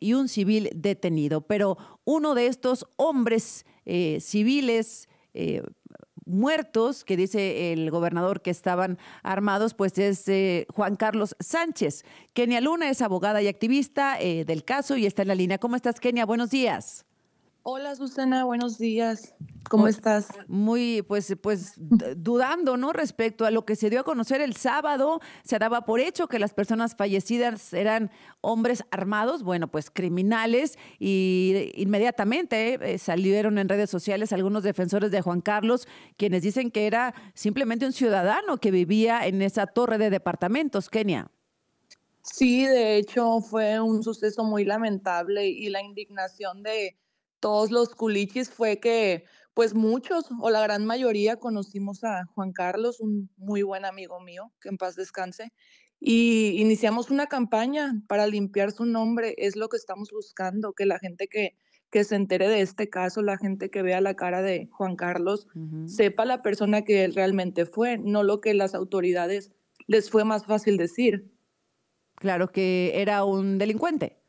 y un civil detenido. Pero uno de estos hombres eh, civiles eh, muertos, que dice el gobernador que estaban armados, pues es eh, Juan Carlos Sánchez. Kenia Luna es abogada y activista del caso y está en la línea. ¿Cómo estás, Kenia? Buenos días. Hola Susana, buenos días. ¿Cómo estás? Muy, pues, pues dudando, ¿no? Respecto a lo que se dio a conocer el sábado, se daba por hecho que las personas fallecidas eran hombres armados, bueno, pues criminales, y inmediatamente eh, salieron en redes sociales algunos defensores de Juan Carlos, quienes dicen que era simplemente un ciudadano que vivía en esa torre de departamentos, Kenia. Sí, de hecho fue un suceso muy lamentable y la indignación de todos los culichis fue que, pues muchos o la gran mayoría conocimos a Juan Carlos, un muy buen amigo mío, que en paz descanse, y iniciamos una campaña para limpiar su nombre. Es lo que estamos buscando, que la gente que, se entere de este caso, la gente que vea la cara de Juan Carlos, sepa la persona que él realmente fue, no lo que las autoridades les fue más fácil decir. Claro que era un delincuente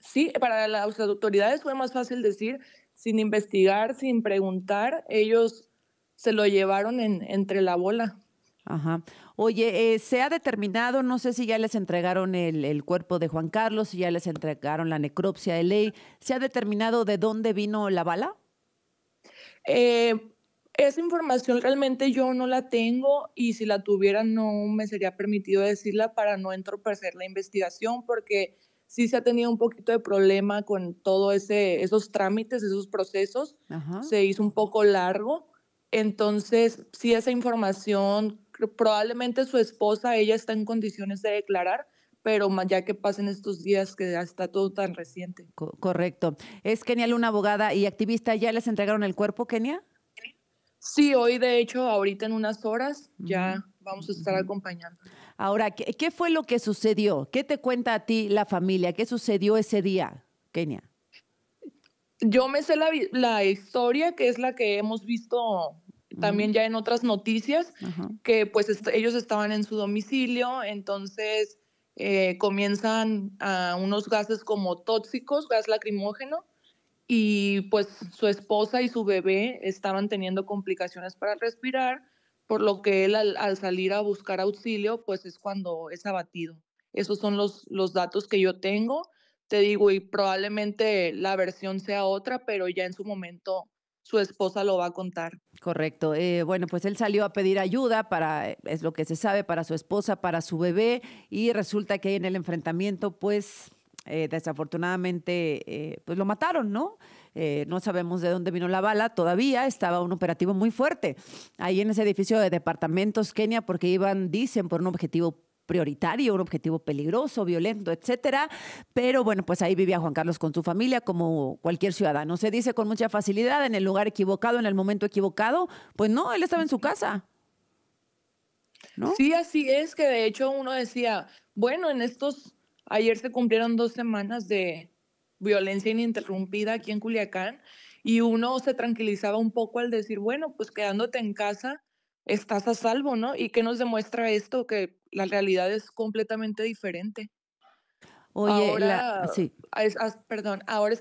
sí, para las autoridades fue más fácil decir, sin investigar, sin preguntar, ellos se lo llevaron entre la bola. Ajá. Oye, eh, se ha determinado, no sé si ya les entregaron el, cuerpo de Juan Carlos, si ya les entregaron la necropsia de ley, ¿se ha determinado de dónde vino la bala? Eh, esa información realmente yo no la tengo y si la tuviera no me sería permitido decirla para no entorpecer la investigación porque sí se ha tenido un poquito de problema con todo ese, esos trámites, esos procesos. Se hizo un poco largo. Entonces, sí, esa información, probablemente su esposa, ella está en condiciones de declarar, pero ya que pasen estos días que está todo tan reciente. correcto. ¿Es Kenia Luna abogada y activista? ¿Ya les entregaron el cuerpo, Kenia? Sí, hoy de hecho, ahorita en unas horas, ya vamos a estar acompañando. Ahora, ¿qué, fue lo que sucedió? ¿Qué te cuenta a ti la familia? ¿Qué sucedió ese día, Kenia? Yo me sé la, historia, que es la que hemos visto también ya en otras noticias, que pues ellos estaban en su domicilio, entonces eh, comienzan a unos gases como tóxicos, gas lacrimógeno, y pues su esposa y su bebé estaban teniendo complicaciones para respirar, por lo que él al, salir a buscar auxilio, pues es cuando es abatido. Esos son los, los datos que yo tengo, te digo, y probablemente la versión sea otra, pero ya en su momento su esposa lo va a contar. Correcto. Eh, bueno, pues él salió a pedir ayuda para, eh, es lo que se sabe, para su esposa, para su bebé, y resulta que en el enfrentamiento, pues eh, desafortunadamente, eh, pues lo mataron, ¿no? Eh, no sabemos de dónde vino la bala, todavía estaba un operativo muy fuerte ahí en ese edificio de departamentos Kenia, porque iban, dicen, por un objetivo prioritario, un objetivo peligroso, violento, etcétera. Pero bueno, pues ahí vivía Juan Carlos con su familia, como cualquier ciudadano. Se dice con mucha facilidad, en el lugar equivocado, en el momento equivocado. Pues no, él estaba en su casa. ¿no? Sí, así es, que de hecho uno decía, bueno, en estos Ayer se cumplieron dos semanas de violencia ininterrumpida aquí en Culiacán y uno se tranquilizaba un poco al decir, bueno, pues quedándote en casa estás a salvo, ¿no? ¿Y qué nos demuestra esto? Que la realidad es completamente diferente. Oye, ahora, perdón, ahora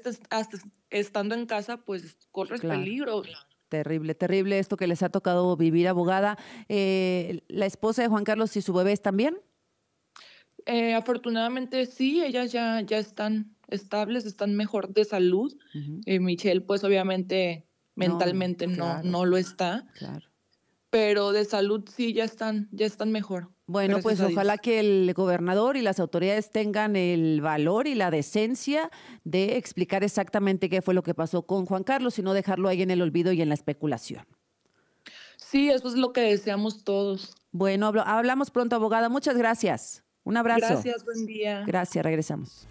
estando en casa, pues corres peligro. Terrible, terrible esto que les ha tocado vivir, abogada. Eh, ¿La esposa de Juan Carlos y su bebé están bien? Eh, afortunadamente sí, ellas ya, ya están estables, están mejor de salud. Eh, Michelle, pues obviamente mentalmente no, no, lo está. Claro. Pero de salud sí ya están, ya están mejor. Bueno, pues ojalá que el gobernador y las autoridades tengan el valor y la decencia de explicar exactamente qué fue lo que pasó con Juan Carlos y no dejarlo ahí en el olvido y en la especulación. Sí, eso es lo que deseamos todos. Bueno, hablamos pronto, abogada. Muchas gracias. Un abrazo. Gracias, buen día. Gracias, regresamos.